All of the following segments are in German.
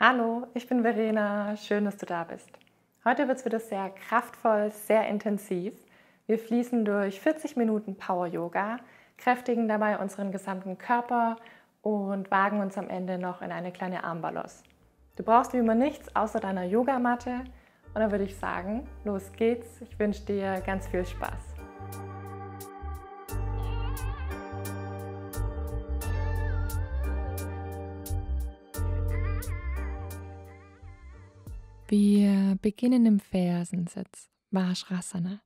Hallo, ich bin Verena. Schön, dass du da bist. Heute wird es wieder sehr kraftvoll, sehr intensiv. Wir fließen durch 40 Minuten Power Yoga, kräftigen dabei unseren gesamten Körper und wagen uns am Ende noch in eine kleine Armbalance. Du brauchst wie immer nichts außer deiner Yogamatte. Und dann würde ich sagen, los geht's. Ich wünsche dir ganz viel Spaß. Wir beginnen im Fersensitz, Vajrasana.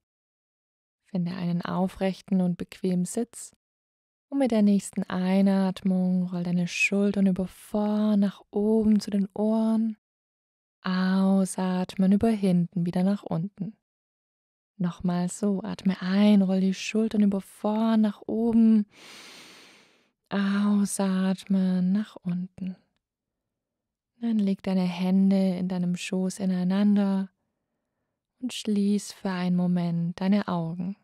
Finde einen aufrechten und bequemen Sitz und mit der nächsten Einatmung roll deine Schultern über vorn nach oben zu den Ohren, ausatmen über hinten wieder nach unten. Nochmal so, atme ein, roll die Schultern über vorn nach oben, ausatmen nach unten. Dann leg deine Hände in deinem Schoß ineinander und schließ für einen Moment deine Augen.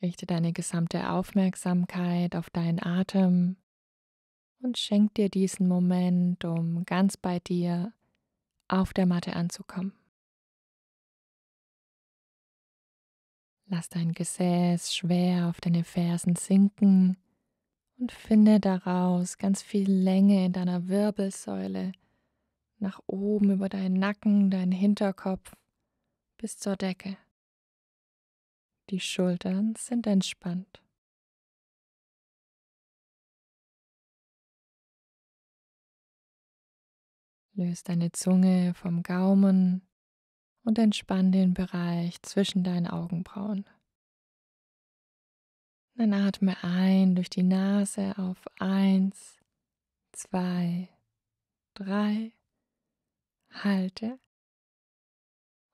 Richte deine gesamte Aufmerksamkeit auf deinen Atem und schenk dir diesen Moment, um ganz bei dir auf der Matte anzukommen. Lass dein Gesäß schwer auf deine Fersen sinken und finde daraus ganz viel Länge in deiner Wirbelsäule nach oben über deinen Nacken, deinen Hinterkopf bis zur Decke. Die Schultern sind entspannt. Löse deine Zunge vom Gaumen und entspann den Bereich zwischen deinen Augenbrauen. Dann atme ein durch die Nase auf 1, 2, 3. Halte.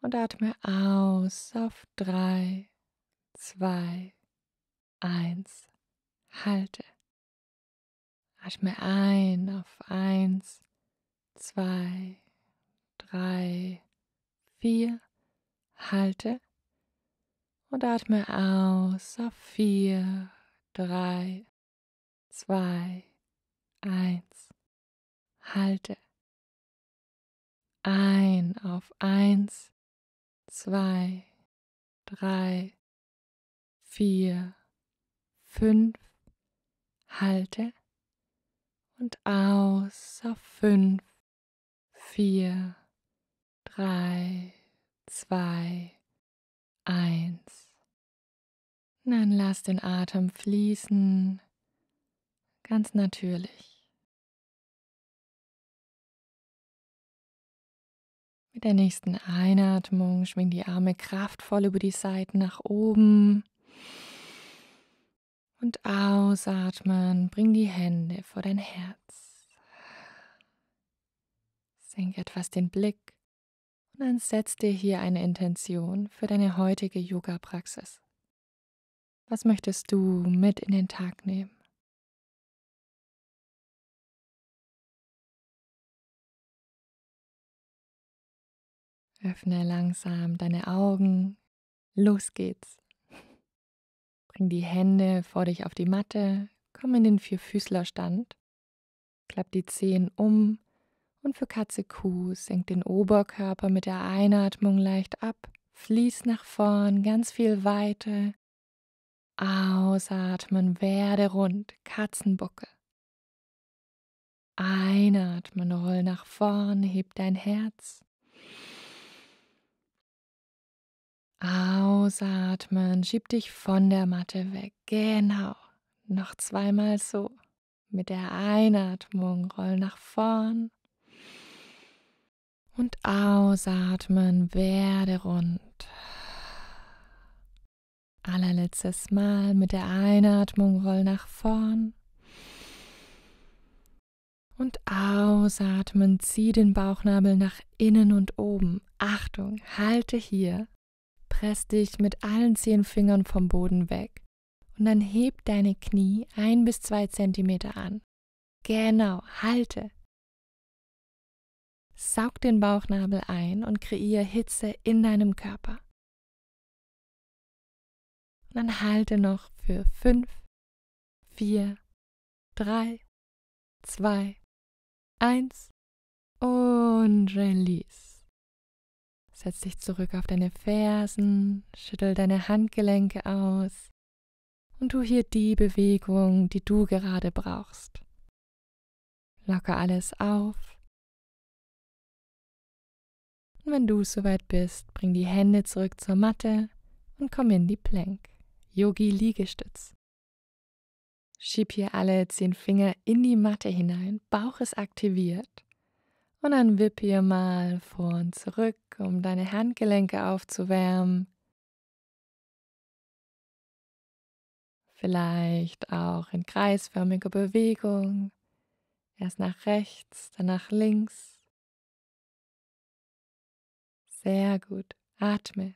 Und atme aus auf 3, 2, 1. Halte. Atme ein auf 1, 2, 3, 4. Halte und atme aus auf vier, drei, zwei, eins. Halte. Ein auf eins, zwei, drei, vier, fünf. Halte und aus auf fünf, vier, drei, zwei, eins. Dann lass den Atem fließen, ganz natürlich. Mit der nächsten Einatmung schwing die Arme kraftvoll über die Seiten nach oben. Und ausatmen, bring die Hände vor dein Herz. Senk etwas den Blick und dann setz dir hier eine Intention für deine heutige Yoga-Praxis. Was möchtest du mit in den Tag nehmen? Öffne langsam deine Augen. Los geht's. Bring die Hände vor dich auf die Matte, komm in den Vierfüßlerstand, klapp die Zehen um und für Katze Kuh senk den Oberkörper mit der Einatmung leicht ab, fließ nach vorn ganz viel Weite Ausatmen, werde rund, Katzenbucke. Einatmen, roll nach vorn, heb dein Herz. Ausatmen, schieb dich von der Matte weg. Genau. Noch zweimal so. Mit der Einatmung roll nach vorn. Und ausatmen, werde rund. Allerletztes Mal mit der Einatmung roll nach vorn. Und ausatmen, zieh den Bauchnabel nach innen und oben. Achtung, halte hier. Press dich mit allen zehn Fingern vom Boden weg. Und dann heb deine Knie ein bis zwei Zentimeter an. Genau, halte. Saug den Bauchnabel ein und kreiere Hitze in deinem Körper. Und dann halte noch für 5, 4, 3, 2, 1 und release. Setz dich zurück auf deine Fersen, schüttel deine Handgelenke aus und tu hier die Bewegung, die du gerade brauchst. Locker alles auf. Und wenn du soweit bist, bring die Hände zurück zur Matte und komm in die Plank. Yogi-Liegestütz. Schieb hier alle zehn Finger in die Matte hinein, Bauch ist aktiviert. Und dann wipp hier mal vor und zurück, um deine Handgelenke aufzuwärmen. Vielleicht auch in kreisförmiger Bewegung. Erst nach rechts, dann nach links. Sehr gut. Atme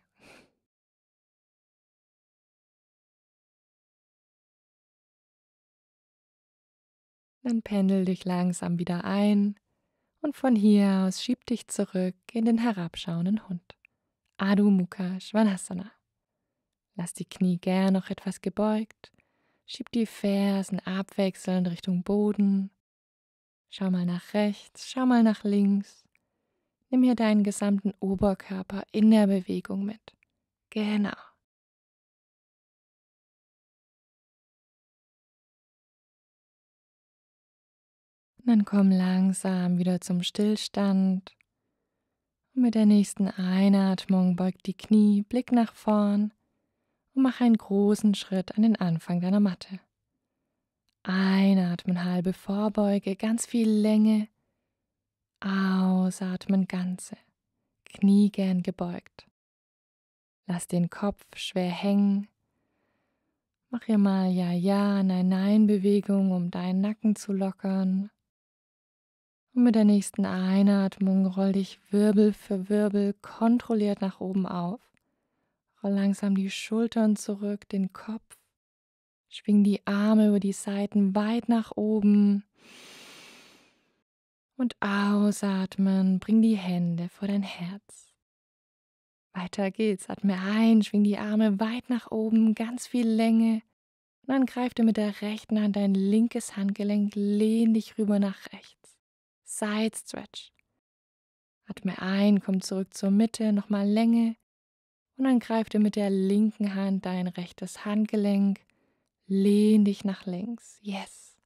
Dann pendel dich langsam wieder ein und von hier aus schieb dich zurück in den herabschauenden Hund. Adu Mukha Svanasana. Lass die Knie gern noch etwas gebeugt. Schieb die Fersen abwechselnd Richtung Boden. Schau mal nach rechts, schau mal nach links. Nimm hier deinen gesamten Oberkörper in der Bewegung mit. Genau. Dann komm langsam wieder zum Stillstand. Und mit der nächsten Einatmung beug die Knie, blick nach vorn und mach einen großen Schritt an den Anfang deiner Matte. Einatmen, halbe Vorbeuge, ganz viel Länge. Ausatmen, ganze. Knie gern gebeugt. Lass den Kopf schwer hängen. Mach hier mal Ja, Ja, Nein, Nein Bewegung, um deinen Nacken zu lockern. Und mit der nächsten Einatmung roll dich Wirbel für Wirbel kontrolliert nach oben auf. Roll langsam die Schultern zurück, den Kopf. Schwing die Arme über die Seiten weit nach oben. Und ausatmen, bring die Hände vor dein Herz. Weiter geht's. Atme ein, schwing die Arme weit nach oben, ganz viel Länge. Und dann greif dir mit der rechten Hand dein linkes Handgelenk, lehn dich rüber nach rechts. Side Stretch. Atme ein, komm zurück zur Mitte, nochmal Länge und dann greif dir mit der linken Hand dein rechtes Handgelenk, lehn dich nach links. Yes.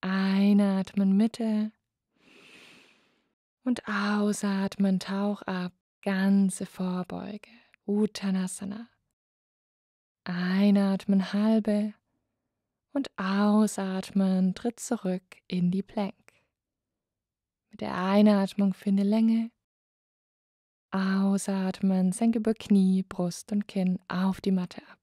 Einatmen Mitte und ausatmen Tauch ab, ganze Vorbeuge, Uttanasana. Einatmen halbe und ausatmen, tritt zurück in die Plank. Mit der Einatmung finde Länge. Ausatmen, senke über Knie, Brust und Kinn auf die Matte ab.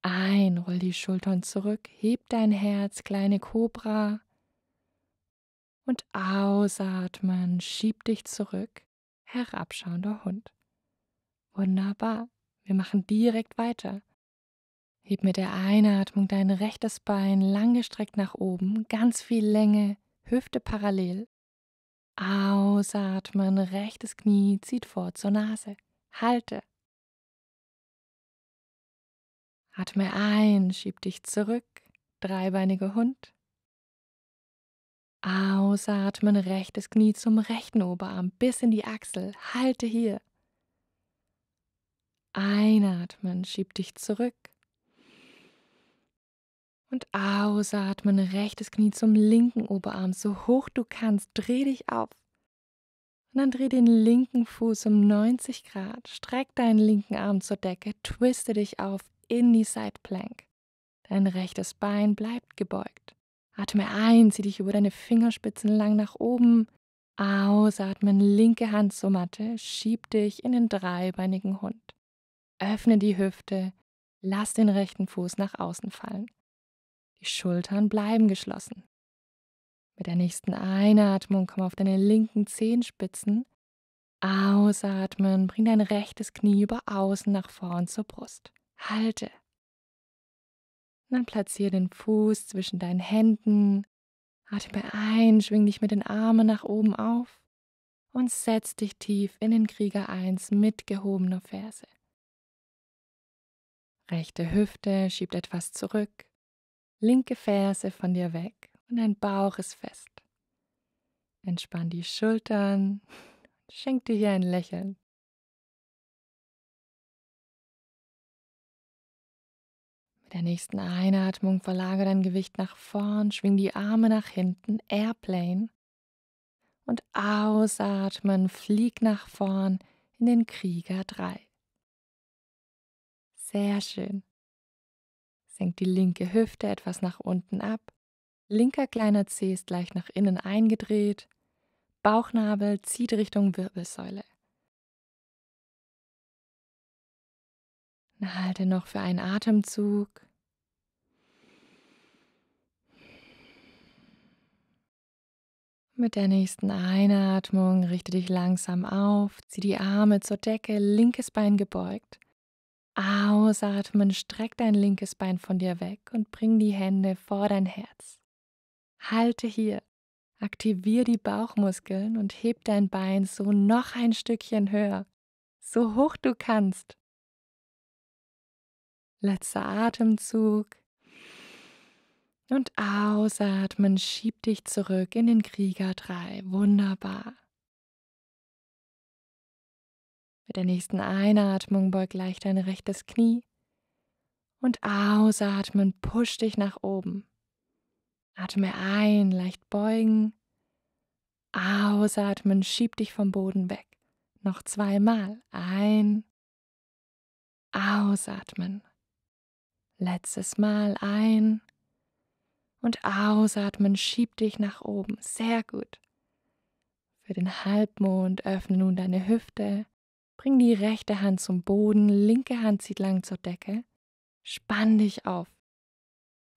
Ein, roll die Schultern zurück, heb dein Herz, kleine Kobra. Und ausatmen, schieb dich zurück, herabschauender Hund. Wunderbar, wir machen direkt weiter. Heb mit der Einatmung dein rechtes Bein langgestreckt nach oben, ganz viel Länge, Hüfte parallel. Ausatmen, rechtes Knie zieht vor zur Nase. Halte. Atme ein, schieb dich zurück, dreibeiniger Hund. Ausatmen, rechtes Knie zum rechten Oberarm bis in die Achsel. Halte hier. Einatmen, schieb dich zurück. Und ausatmen, rechtes Knie zum linken Oberarm, so hoch du kannst, dreh dich auf. Und dann dreh den linken Fuß um 90 Grad, streck deinen linken Arm zur Decke, twiste dich auf in die Side Plank. Dein rechtes Bein bleibt gebeugt. Atme ein, zieh dich über deine Fingerspitzen lang nach oben. Ausatmen, linke Hand zur Matte, schieb dich in den dreibeinigen Hund. Öffne die Hüfte, lass den rechten Fuß nach außen fallen. Die Schultern bleiben geschlossen. Mit der nächsten Einatmung komm auf deine linken Zehenspitzen. Ausatmen, bring dein rechtes Knie über außen nach vorn zur Brust. Halte. Und dann platziere den Fuß zwischen deinen Händen. Atme ein, schwing dich mit den Armen nach oben auf und setz dich tief in den Krieger 1 mit gehobener Ferse. Rechte Hüfte schiebt etwas zurück linke Ferse von dir weg und dein Bauch ist fest. Entspann die Schultern, schenk dir hier ein Lächeln. Mit der nächsten Einatmung verlagere dein Gewicht nach vorn, schwing die Arme nach hinten, Airplane. Und ausatmen, flieg nach vorn in den Krieger 3. Sehr schön senkt die linke Hüfte etwas nach unten ab, linker kleiner Zeh ist leicht nach innen eingedreht, Bauchnabel zieht Richtung Wirbelsäule. Halte noch für einen Atemzug. Mit der nächsten Einatmung richte dich langsam auf, zieh die Arme zur Decke, linkes Bein gebeugt. Ausatmen, streck dein linkes Bein von dir weg und bring die Hände vor dein Herz. Halte hier, aktiviere die Bauchmuskeln und heb dein Bein so noch ein Stückchen höher, so hoch du kannst. Letzter Atemzug. Und ausatmen, schieb dich zurück in den Krieger 3. Wunderbar. Mit der nächsten Einatmung beug leicht dein rechtes Knie und ausatmen, push dich nach oben. Atme ein, leicht beugen. Ausatmen, schieb dich vom Boden weg. Noch zweimal ein. Ausatmen. Letztes Mal ein. Und ausatmen, schieb dich nach oben. Sehr gut. Für den Halbmond öffne nun deine Hüfte. Bring die rechte Hand zum Boden, linke Hand zieht lang zur Decke. Spann dich auf.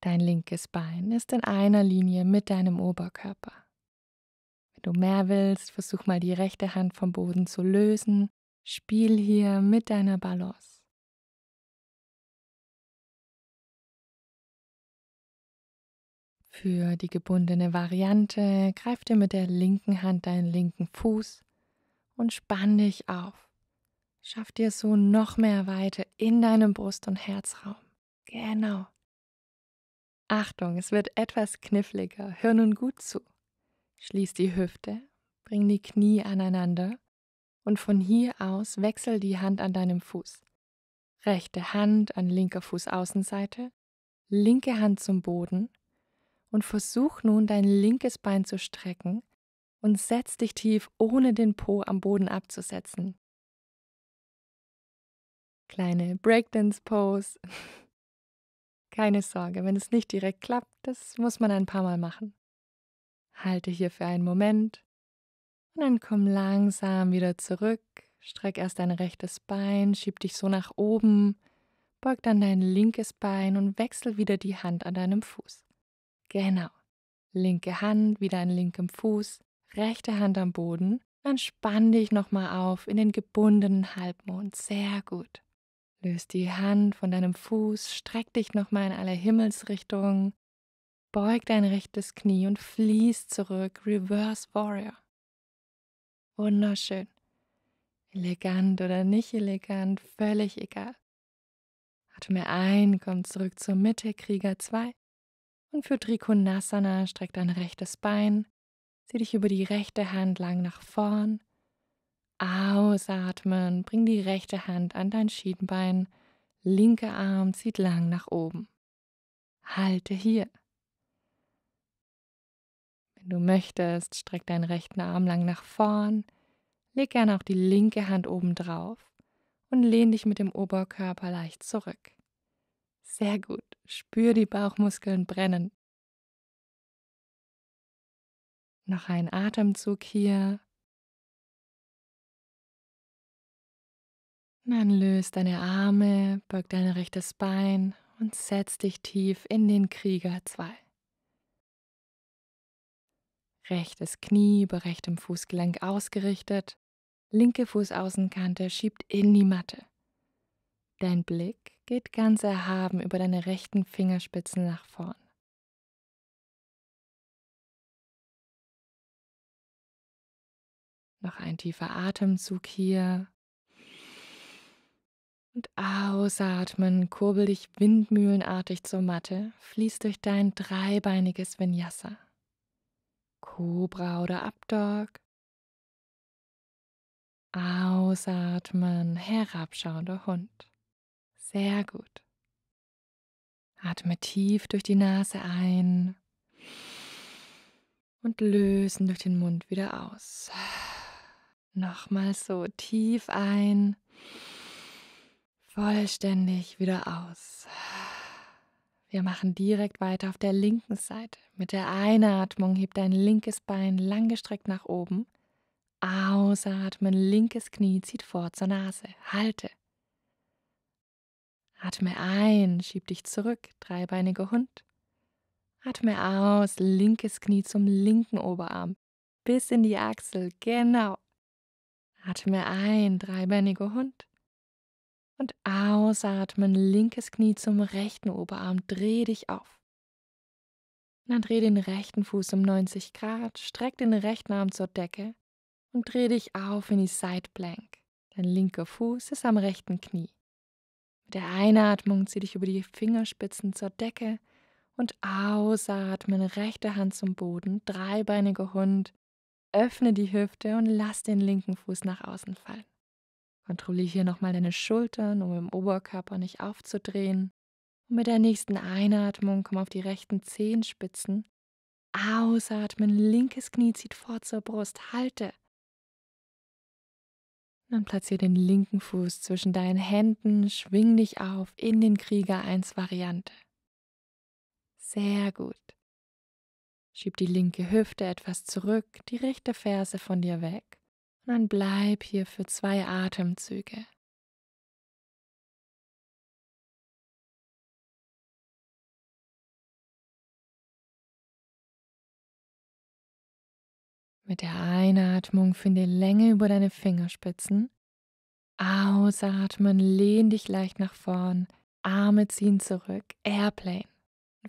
Dein linkes Bein ist in einer Linie mit deinem Oberkörper. Wenn du mehr willst, versuch mal die rechte Hand vom Boden zu lösen. Spiel hier mit deiner Balance. Für die gebundene Variante greif dir mit der linken Hand deinen linken Fuß und spann dich auf. Schaff dir so noch mehr Weite in deinem Brust- und Herzraum. Genau. Achtung, es wird etwas kniffliger. Hör nun gut zu. Schließ die Hüfte, bring die Knie aneinander und von hier aus wechsel die Hand an deinem Fuß. Rechte Hand an linker Fußaußenseite, linke Hand zum Boden und versuch nun dein linkes Bein zu strecken und setz dich tief, ohne den Po am Boden abzusetzen kleine Breakdance-Pose. Keine Sorge, wenn es nicht direkt klappt, das muss man ein paar Mal machen. Halte hier für einen Moment und dann komm langsam wieder zurück. Streck erst dein rechtes Bein, schieb dich so nach oben, beug dann dein linkes Bein und wechsel wieder die Hand an deinem Fuß. Genau. Linke Hand wieder an linkem Fuß, rechte Hand am Boden. Dann spann dich nochmal auf in den gebundenen Halbmond. Sehr gut. Löst die Hand von deinem Fuß, streck dich nochmal in alle Himmelsrichtungen, beug dein rechtes Knie und fließ zurück, Reverse Warrior. Wunderschön. Elegant oder nicht elegant, völlig egal. Atme ein, komm zurück zur Mitte, Krieger 2. Und für Trikonasana streck dein rechtes Bein, zieh dich über die rechte Hand lang nach vorn Ausatmen, bring die rechte Hand an dein Schienbein, Linke Arm zieht lang nach oben. Halte hier. Wenn du möchtest, streck deinen rechten Arm lang nach vorn, leg gerne auch die linke Hand oben drauf und lehn dich mit dem Oberkörper leicht zurück. Sehr gut, spür die Bauchmuskeln brennen. Noch ein Atemzug hier. Dann löst deine Arme, beug dein rechtes Bein und setz dich tief in den Krieger 2. Rechtes Knie über rechtem Fußgelenk ausgerichtet, linke Fußaußenkante schiebt in die Matte. Dein Blick geht ganz erhaben über deine rechten Fingerspitzen nach vorn. Noch ein tiefer Atemzug hier. Und ausatmen, kurbel dich windmühlenartig zur Matte, fließ durch dein dreibeiniges Vinyasa. Cobra oder Abdog. Ausatmen, herabschauender Hund. Sehr gut. Atme tief durch die Nase ein und lösen durch den Mund wieder aus. Nochmal so tief ein vollständig wieder aus. Wir machen direkt weiter auf der linken Seite. Mit der Einatmung hebt dein linkes Bein langgestreckt nach oben. Ausatmen, linkes Knie zieht vor zur Nase. Halte. Atme ein, schieb dich zurück, dreibeiniger Hund. Atme aus, linkes Knie zum linken Oberarm, bis in die Achsel, genau. Atme ein, dreibeiniger Hund und ausatmen, linkes Knie zum rechten Oberarm, dreh dich auf. dann dreh den rechten Fuß um 90 Grad, streck den rechten Arm zur Decke und dreh dich auf in die Side Plank. Dein linker Fuß ist am rechten Knie. Mit der Einatmung zieh dich über die Fingerspitzen zur Decke und ausatmen, rechte Hand zum Boden, dreibeiniger Hund. Öffne die Hüfte und lass den linken Fuß nach außen fallen. Kontrolliere hier nochmal deine Schultern, um im Oberkörper nicht aufzudrehen. Und mit der nächsten Einatmung komm auf die rechten Zehenspitzen. Ausatmen, linkes Knie zieht vor zur Brust, halte. Dann platziere den linken Fuß zwischen deinen Händen, schwing dich auf in den Krieger 1 Variante. Sehr gut. Schieb die linke Hüfte etwas zurück, die rechte Ferse von dir weg. Und dann bleib hier für zwei Atemzüge. Mit der Einatmung finde Länge über deine Fingerspitzen. Ausatmen, lehn dich leicht nach vorn, Arme ziehen zurück, Airplane.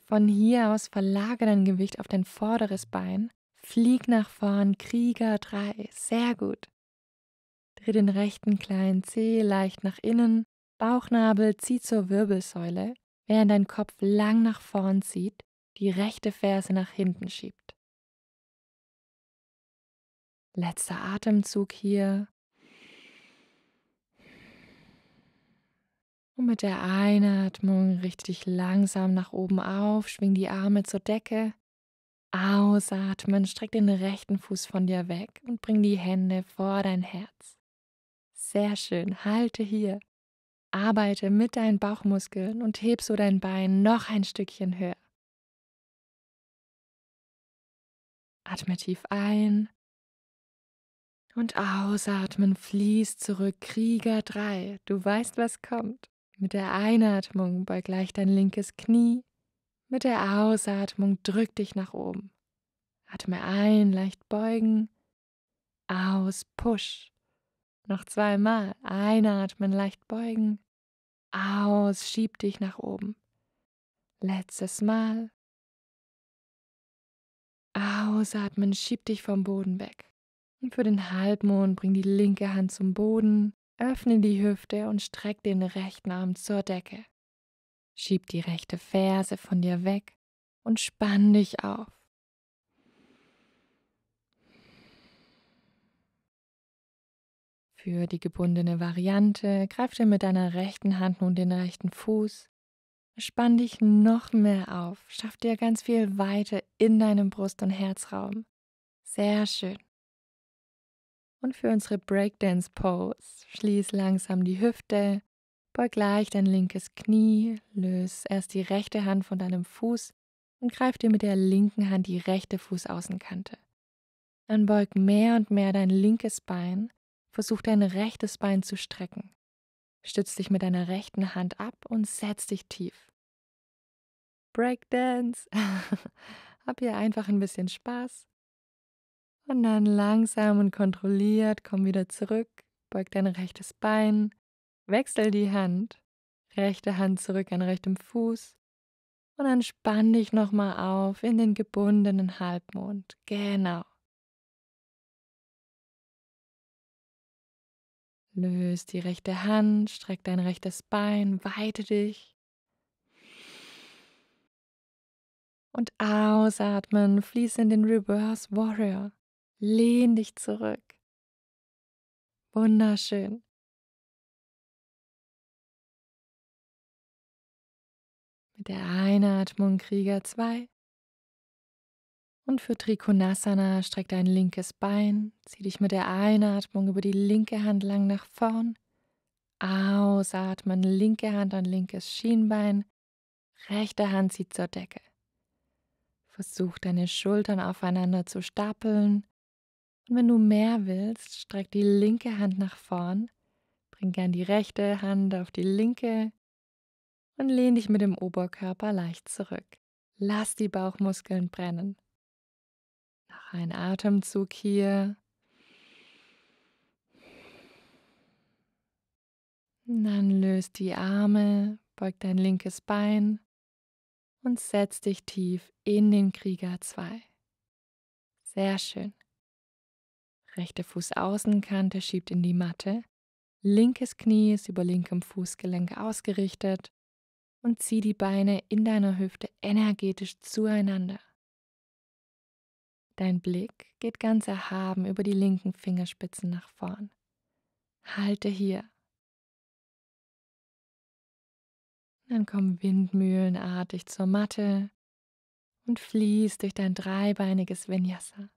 Von hier aus verlagere dein Gewicht auf dein vorderes Bein Flieg nach vorn, Krieger 3. Sehr gut. Dreh den rechten kleinen Zeh leicht nach innen, Bauchnabel zieht zur Wirbelsäule, während dein Kopf lang nach vorn zieht, die rechte Ferse nach hinten schiebt. Letzter Atemzug hier. Und mit der Einatmung richte dich langsam nach oben auf, schwing die Arme zur Decke, Ausatmen, streck den rechten Fuß von dir weg und bring die Hände vor dein Herz. Sehr schön, halte hier. Arbeite mit deinen Bauchmuskeln und heb so dein Bein noch ein Stückchen höher. Atme tief ein und ausatmen, fließt zurück, Krieger 3. Du weißt, was kommt. Mit der Einatmung beug gleich dein linkes Knie mit der Ausatmung drück dich nach oben. Atme ein, leicht beugen. Aus, push. Noch zweimal. Einatmen, leicht beugen. Aus, schieb dich nach oben. Letztes Mal. Ausatmen, schieb dich vom Boden weg. Und für den Halbmond bring die linke Hand zum Boden, öffne die Hüfte und streck den rechten Arm zur Decke. Schieb die rechte Ferse von dir weg und spann dich auf. Für die gebundene Variante greif dir mit deiner rechten Hand nun den rechten Fuß. Spann dich noch mehr auf. Schaff dir ganz viel Weite in deinem Brust- und Herzraum. Sehr schön. Und für unsere Breakdance-Pose schließ langsam die Hüfte, Beug gleich dein linkes Knie, löse erst die rechte Hand von deinem Fuß und greif dir mit der linken Hand die rechte Fußaußenkante. Dann beug mehr und mehr dein linkes Bein, versuch dein rechtes Bein zu strecken. Stütz dich mit deiner rechten Hand ab und setz dich tief. Breakdance! Hab hier einfach ein bisschen Spaß. Und dann langsam und kontrolliert komm wieder zurück, beug dein rechtes Bein, Wechsel die Hand, rechte Hand zurück an rechtem Fuß und dann spann dich nochmal auf in den gebundenen Halbmond. Genau. Löse die rechte Hand, streck dein rechtes Bein, weite dich. Und ausatmen, fließ in den Reverse Warrior. Lehn dich zurück. Wunderschön. Mit der Einatmung Krieger 2. Und für Trikonasana streck dein linkes Bein, zieh dich mit der Einatmung über die linke Hand lang nach vorn. Ausatmen, linke Hand an linkes Schienbein, rechte Hand zieht zur Decke. Versuch deine Schultern aufeinander zu stapeln. Und wenn du mehr willst, streck die linke Hand nach vorn, bring gern die rechte Hand auf die linke, und lehn dich mit dem Oberkörper leicht zurück. Lass die Bauchmuskeln brennen. Noch ein Atemzug hier. Dann löst die Arme, beug dein linkes Bein und setz dich tief in den Krieger 2. Sehr schön. Rechte Fußaußenkante schiebt in die Matte. Linkes Knie ist über linkem Fußgelenk ausgerichtet und zieh die Beine in deiner Hüfte energetisch zueinander. Dein Blick geht ganz erhaben über die linken Fingerspitzen nach vorn. Halte hier. Dann komm windmühlenartig zur Matte und fließ durch dein dreibeiniges Vinyasa.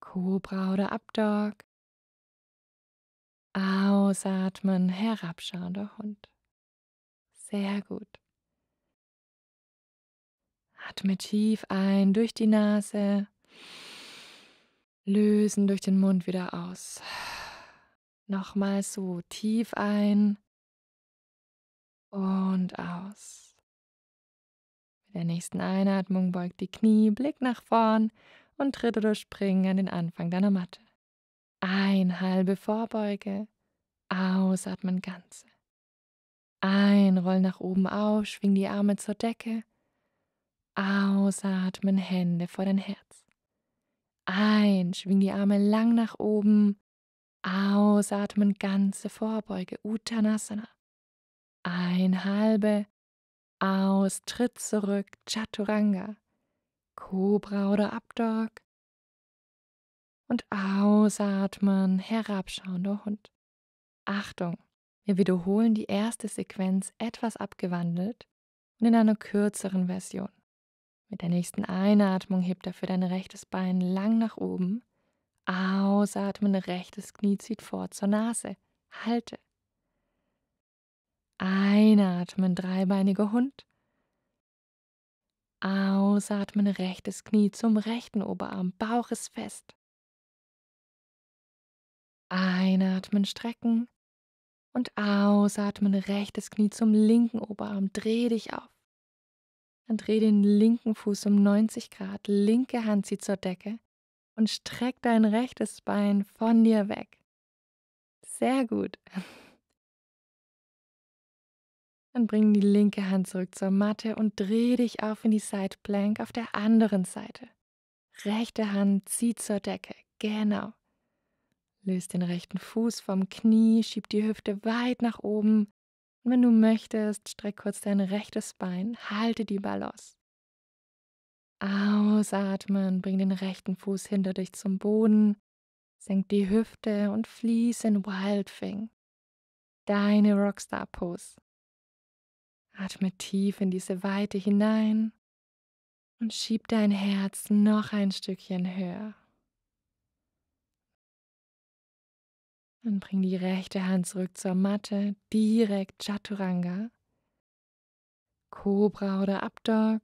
Cobra oder Abdog. Ausatmen, herabschauender Hund. Sehr gut. Atme tief ein durch die Nase, lösen durch den Mund wieder aus. Nochmal so tief ein und aus. Mit der nächsten Einatmung beugt die Knie, Blick nach vorn und tritt oder spring an den Anfang deiner Matte. Ein halbe Vorbeuge, ausatmen ganze. Ein, roll nach oben auf, schwing die Arme zur Decke. Ausatmen, Hände vor dein Herz. Ein, schwing die Arme lang nach oben. Ausatmen, ganze Vorbeuge, Uttanasana. Ein, halbe. Aus, tritt zurück, Chaturanga. Cobra oder Abdog. Und ausatmen, herabschauender Hund. Achtung, wir wiederholen die erste Sequenz etwas abgewandelt und in einer kürzeren Version. Mit der nächsten Einatmung hebt dafür dein rechtes Bein lang nach oben. Ausatmen, rechtes Knie zieht vor zur Nase. Halte. Einatmen, dreibeiniger Hund. Ausatmen, rechtes Knie zum rechten Oberarm, Bauch ist fest. Einatmen, strecken und ausatmen, rechtes Knie zum linken Oberarm, dreh dich auf. Dann dreh den linken Fuß um 90 Grad, linke Hand zieht zur Decke und streck dein rechtes Bein von dir weg. Sehr gut. Dann bring die linke Hand zurück zur Matte und dreh dich auf in die Side Plank auf der anderen Seite. Rechte Hand zieht zur Decke. Genau. Löst den rechten Fuß vom Knie, schieb die Hüfte weit nach oben. Und wenn du möchtest, streck kurz dein rechtes Bein, halte die Balance. Ausatmen, bring den rechten Fuß hinter dich zum Boden, senk die Hüfte und fließ in Wildfing. Deine Rockstar-Pose. Atme tief in diese Weite hinein und schieb dein Herz noch ein Stückchen höher. Dann bring die rechte Hand zurück zur Matte, direkt Chaturanga. Cobra oder Abdog.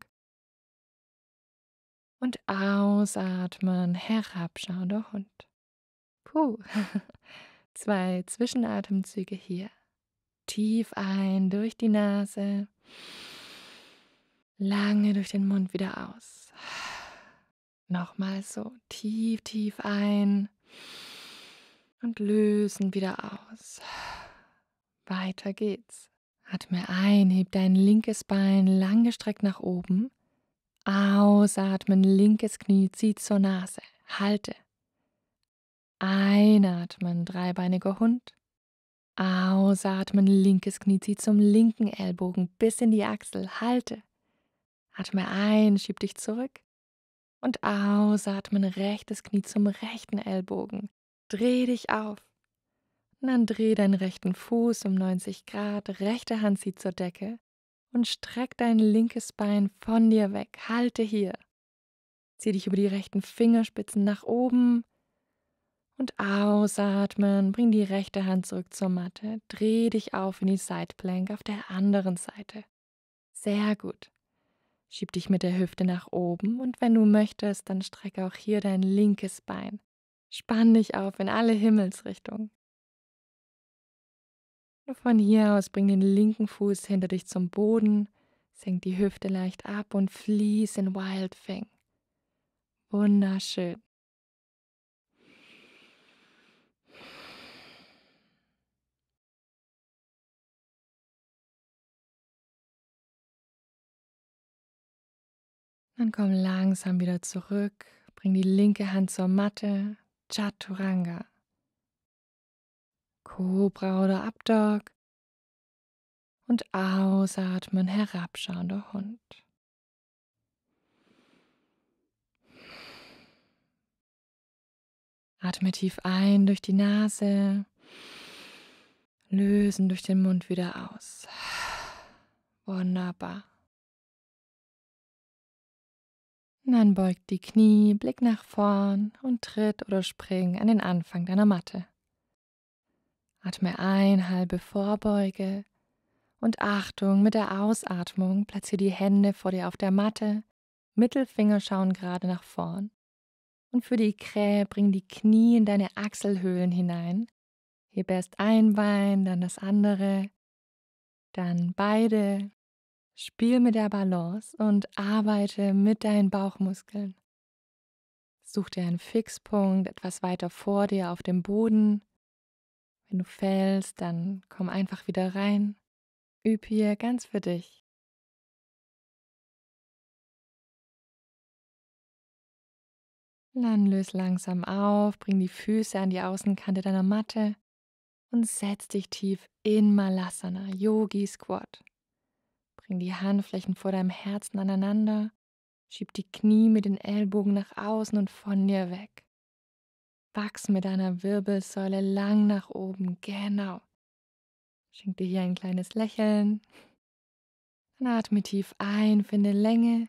Und ausatmen, herabschauender Hund. Puh, zwei Zwischenatemzüge hier. Tief ein durch die Nase, lange durch den Mund wieder aus. Nochmal so tief, tief ein und lösen wieder aus. Weiter geht's. Atme ein, heb dein linkes Bein langgestreckt nach oben. Ausatmen, linkes Knie zieht zur Nase. Halte. Einatmen, dreibeiniger Hund. Ausatmen, linkes Knie zieht zum linken Ellbogen bis in die Achsel. Halte. Atme ein, schieb dich zurück. Und ausatmen, rechtes Knie zum rechten Ellbogen. Dreh dich auf. Und dann dreh deinen rechten Fuß um 90 Grad, rechte Hand zieht zur Decke und streck dein linkes Bein von dir weg. Halte hier. Zieh dich über die rechten Fingerspitzen nach oben und ausatmen. Bring die rechte Hand zurück zur Matte. Dreh dich auf in die Sideplank auf der anderen Seite. Sehr gut. Schieb dich mit der Hüfte nach oben und wenn du möchtest, dann strecke auch hier dein linkes Bein. Spann dich auf in alle Himmelsrichtungen. Von hier aus bring den linken Fuß hinter dich zum Boden, senk die Hüfte leicht ab und fließ in Wild Thing. Wunderschön. Dann komm langsam wieder zurück, bring die linke Hand zur Matte, Chaturanga. Cobra oder Abdog. Und ausatmen, herabschauender Hund. Atme tief ein durch die Nase, lösen durch den Mund wieder aus. Wunderbar. Dann beug die Knie, blick nach vorn und tritt oder spring an den Anfang deiner Matte. Atme ein, halbe Vorbeuge und Achtung, mit der Ausatmung platziere die Hände vor dir auf der Matte, Mittelfinger schauen gerade nach vorn. Und für die Krähe bring die Knie in deine Achselhöhlen hinein. Hier erst ein Bein, dann das andere, dann beide Spiel mit der Balance und arbeite mit deinen Bauchmuskeln. Such dir einen Fixpunkt etwas weiter vor dir auf dem Boden. Wenn du fällst, dann komm einfach wieder rein. Üb hier ganz für dich. Dann löse langsam auf, bring die Füße an die Außenkante deiner Matte und setz dich tief in Malasana, Yogi Squat. Bring die Handflächen vor deinem Herzen aneinander. Schieb die Knie mit den Ellbogen nach außen und von dir weg. Wachs mit deiner Wirbelsäule lang nach oben. Genau. Schenk dir hier ein kleines Lächeln. Dann atme tief ein, finde Länge.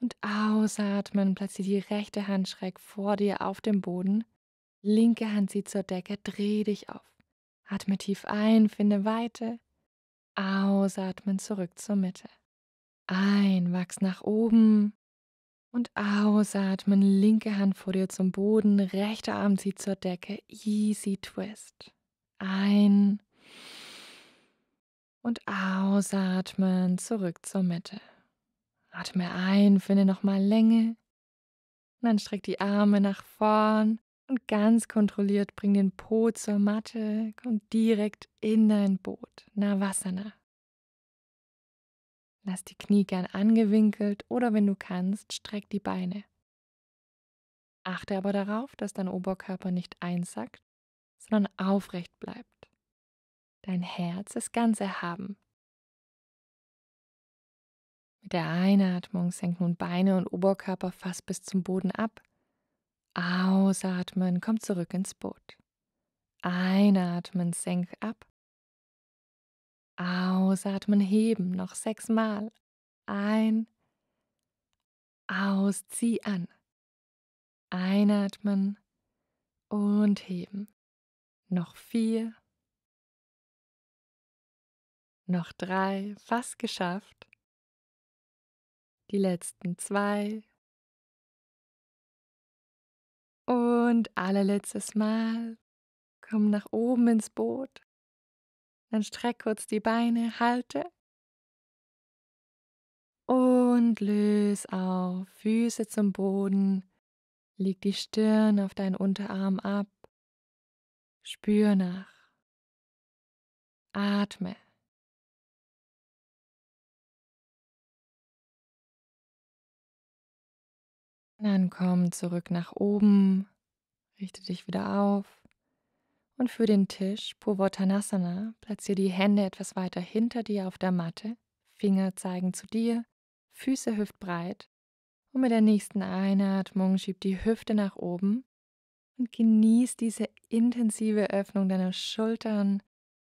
Und ausatmen, platziere die rechte Hand schräg vor dir auf dem Boden. Linke Hand zieht zur Decke, dreh dich auf. Atme tief ein, finde Weite. Ausatmen zurück zur Mitte. Ein, wachs nach oben. Und ausatmen, linke Hand vor dir zum Boden, rechter Arm zieht zur Decke. Easy Twist. Ein. Und ausatmen, zurück zur Mitte. Atme ein, finde nochmal Länge. Und dann streck die Arme nach vorn und ganz kontrolliert bring den Po zur Matte, komm direkt in dein Boot. Navasana. Lass die Knie gern angewinkelt oder wenn du kannst, streck die Beine. Achte aber darauf, dass dein Oberkörper nicht einsackt, sondern aufrecht bleibt. Dein Herz ist ganz erhaben. Mit der Einatmung senk nun Beine und Oberkörper fast bis zum Boden ab. Ausatmen, komm zurück ins Boot. Einatmen, senk ab. Ausatmen, heben, noch sechsmal. Ein, aus, zieh an. Einatmen und heben. Noch vier, noch drei, fast geschafft. Die letzten zwei, und allerletztes Mal, komm nach oben ins Boot. Dann streck kurz die Beine, halte. Und löse auf, Füße zum Boden. Leg die Stirn auf deinen Unterarm ab. Spür nach. Atme. dann komm zurück nach oben, richte dich wieder auf und für den Tisch Purvottanasana platziere die Hände etwas weiter hinter dir auf der Matte, Finger zeigen zu dir, Füße hüftbreit und mit der nächsten Einatmung schieb die Hüfte nach oben und genieß diese intensive Öffnung deiner Schultern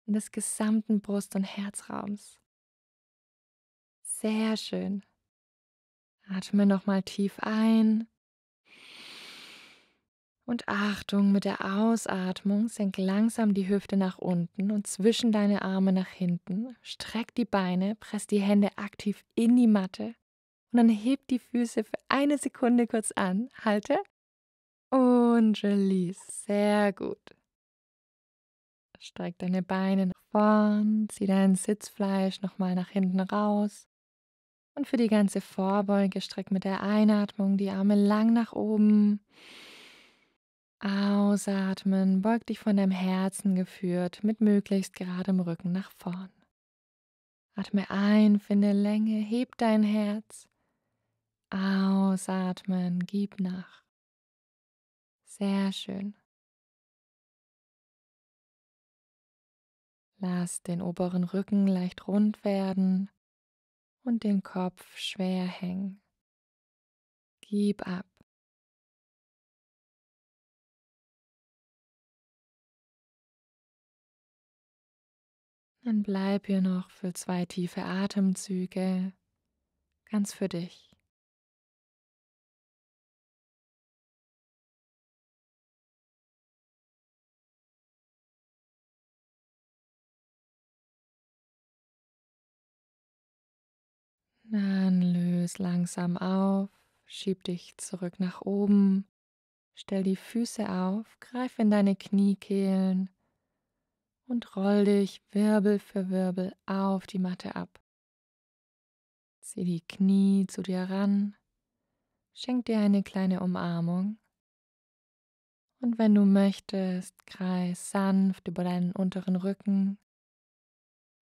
und des gesamten Brust- und Herzraums. Sehr schön. Atme nochmal tief ein. Und Achtung, mit der Ausatmung senk langsam die Hüfte nach unten und zwischen deine Arme nach hinten. Streck die Beine, press die Hände aktiv in die Matte und dann heb die Füße für eine Sekunde kurz an. Halte und release. Sehr gut. Streck deine Beine nach vorn, zieh dein Sitzfleisch nochmal nach hinten raus. Und für die ganze Vorbeuge streck mit der Einatmung die Arme lang nach oben. Ausatmen, beug dich von deinem Herzen geführt mit möglichst geradem Rücken nach vorn. Atme ein, finde Länge, heb dein Herz. Ausatmen, gib nach. Sehr schön. Lass den oberen Rücken leicht rund werden und den Kopf schwer hängen. Gib ab. Dann bleib hier noch für zwei tiefe Atemzüge ganz für dich. Dann löse langsam auf, schieb dich zurück nach oben, stell die Füße auf, greif in deine Kniekehlen und roll dich Wirbel für Wirbel auf die Matte ab. Zieh die Knie zu dir ran, schenk dir eine kleine Umarmung und wenn du möchtest, kreis sanft über deinen unteren Rücken,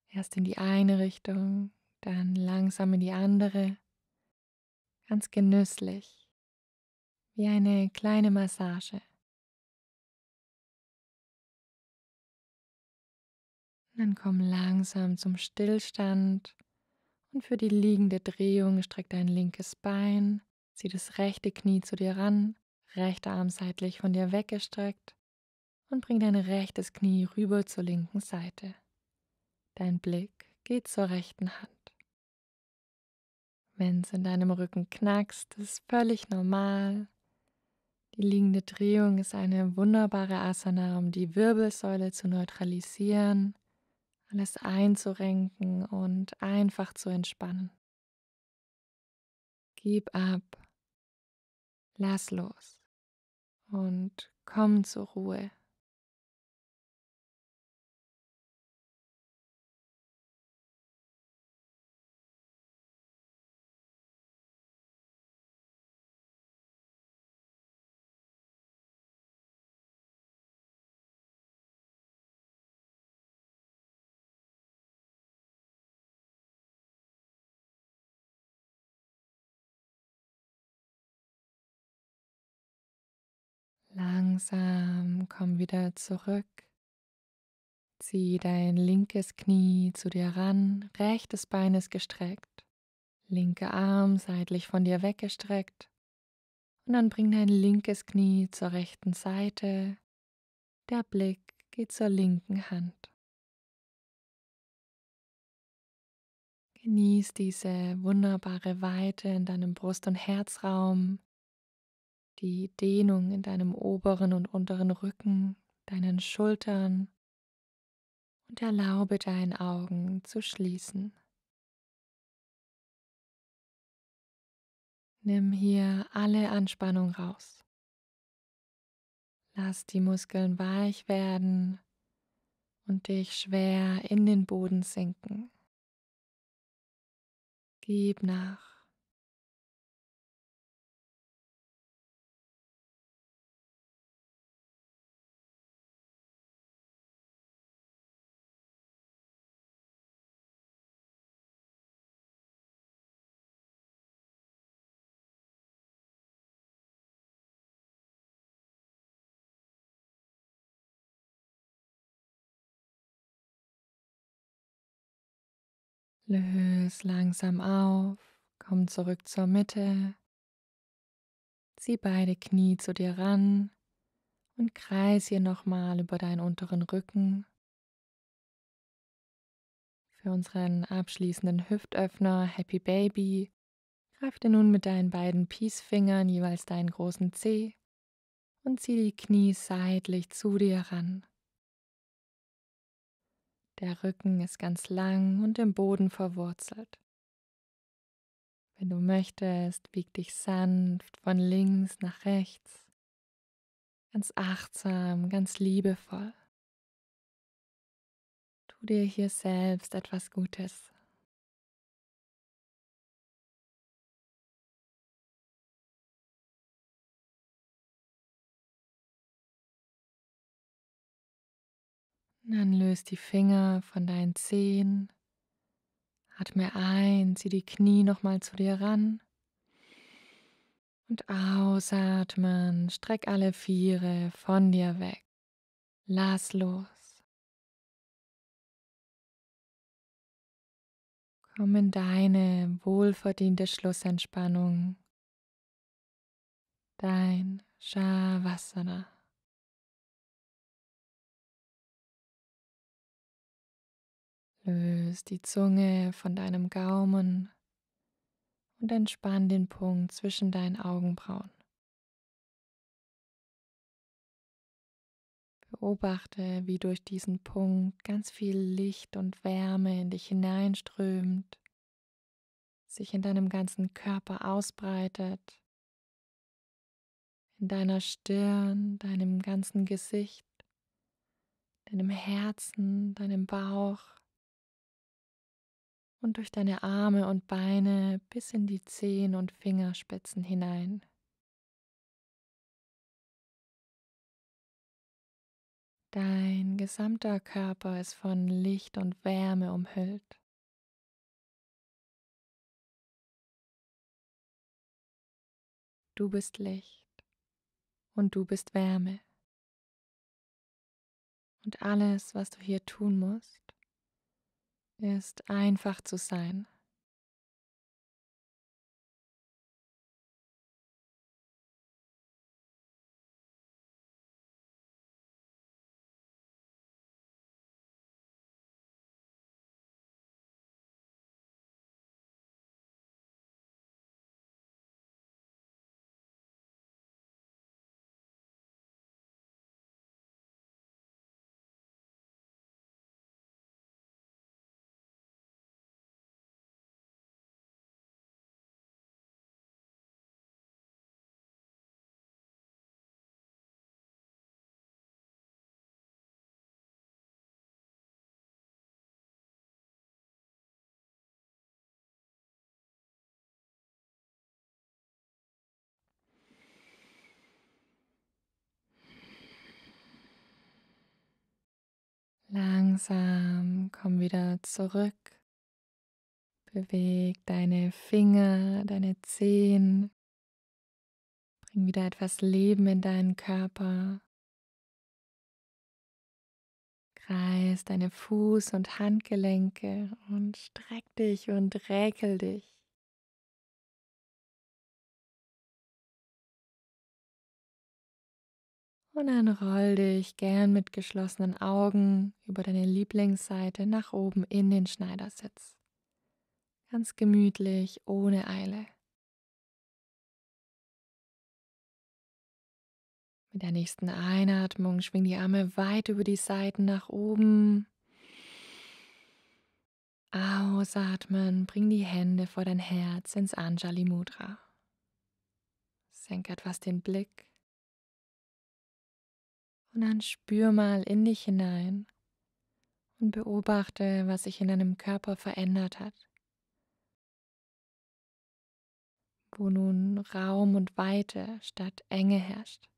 erst in die eine Richtung, dann langsam in die andere, ganz genüsslich, wie eine kleine Massage. Dann komm langsam zum Stillstand und für die liegende Drehung streck dein linkes Bein, zieh das rechte Knie zu dir ran, rechter Arm seitlich von dir weggestreckt und bring dein rechtes Knie rüber zur linken Seite. Dein Blick geht zur rechten Hand. Wenn es in deinem Rücken knackst, ist völlig normal. Die liegende Drehung ist eine wunderbare Asana, um die Wirbelsäule zu neutralisieren, alles einzurenken und einfach zu entspannen. Gib ab, lass los und komm zur Ruhe. Langsam komm wieder zurück. Zieh dein linkes Knie zu dir ran, rechtes Bein ist gestreckt, linke Arm seitlich von dir weggestreckt. Und dann bring dein linkes Knie zur rechten Seite. Der Blick geht zur linken Hand. Genieß diese wunderbare Weite in deinem Brust- und Herzraum die Dehnung in deinem oberen und unteren Rücken, deinen Schultern und erlaube deinen Augen zu schließen. Nimm hier alle Anspannung raus. Lass die Muskeln weich werden und dich schwer in den Boden sinken. Gib nach. Löse langsam auf, komm zurück zur Mitte. Zieh beide Knie zu dir ran und kreis hier nochmal über deinen unteren Rücken. Für unseren abschließenden Hüftöffner Happy Baby greif dir nun mit deinen beiden Peace-Fingern jeweils deinen großen Zeh und zieh die Knie seitlich zu dir ran. Der Rücken ist ganz lang und im Boden verwurzelt. Wenn du möchtest, bieg dich sanft von links nach rechts, ganz achtsam, ganz liebevoll. Tu dir hier selbst etwas Gutes. Dann löst die Finger von deinen Zehen. Atme ein, zieh die Knie nochmal zu dir ran. Und ausatmen, streck alle Viere von dir weg. Lass los. Komm in deine wohlverdiente Schlussentspannung. Dein Shavasana. Löse die Zunge von deinem Gaumen und entspann den Punkt zwischen deinen Augenbrauen. Beobachte, wie durch diesen Punkt ganz viel Licht und Wärme in dich hineinströmt, sich in deinem ganzen Körper ausbreitet, in deiner Stirn, deinem ganzen Gesicht, deinem Herzen, deinem Bauch, und durch deine Arme und Beine bis in die Zehen und Fingerspitzen hinein. Dein gesamter Körper ist von Licht und Wärme umhüllt. Du bist Licht und du bist Wärme. Und alles, was du hier tun musst, ist einfach zu sein. langsam komm wieder zurück. Beweg deine Finger, deine Zehen. Bring wieder etwas Leben in deinen Körper. Kreis deine Fuß- und Handgelenke und streck dich und räkel dich. Und dann roll dich gern mit geschlossenen Augen über deine Lieblingsseite nach oben in den Schneidersitz. Ganz gemütlich, ohne Eile. Mit der nächsten Einatmung schwing die Arme weit über die Seiten nach oben. Ausatmen, bring die Hände vor dein Herz ins Anjali Mudra. Senk etwas den Blick und dann spür mal in dich hinein und beobachte, was sich in deinem Körper verändert hat. Wo nun Raum und Weite statt Enge herrscht.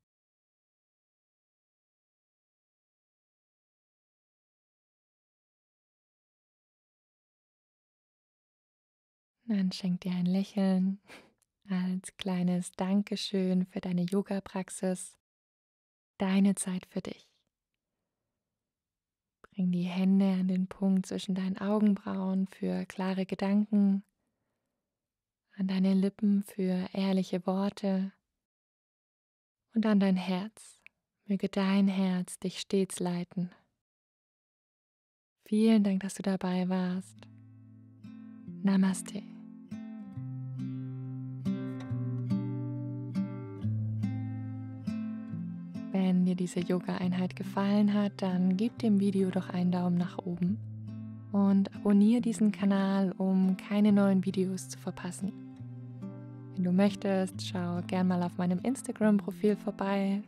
Dann schenk dir ein Lächeln als kleines Dankeschön für deine Yoga-Praxis deine Zeit für dich. Bring die Hände an den Punkt zwischen deinen Augenbrauen für klare Gedanken, an deine Lippen für ehrliche Worte und an dein Herz. Möge dein Herz dich stets leiten. Vielen Dank, dass du dabei warst. Namaste. Wenn dir diese Yoga-Einheit gefallen hat, dann gib dem Video doch einen Daumen nach oben und abonniere diesen Kanal, um keine neuen Videos zu verpassen. Wenn du möchtest, schau gern mal auf meinem Instagram-Profil vorbei.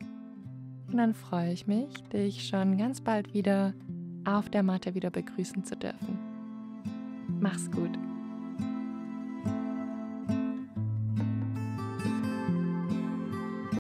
Und dann freue ich mich, dich schon ganz bald wieder auf der Matte wieder begrüßen zu dürfen. Mach's gut.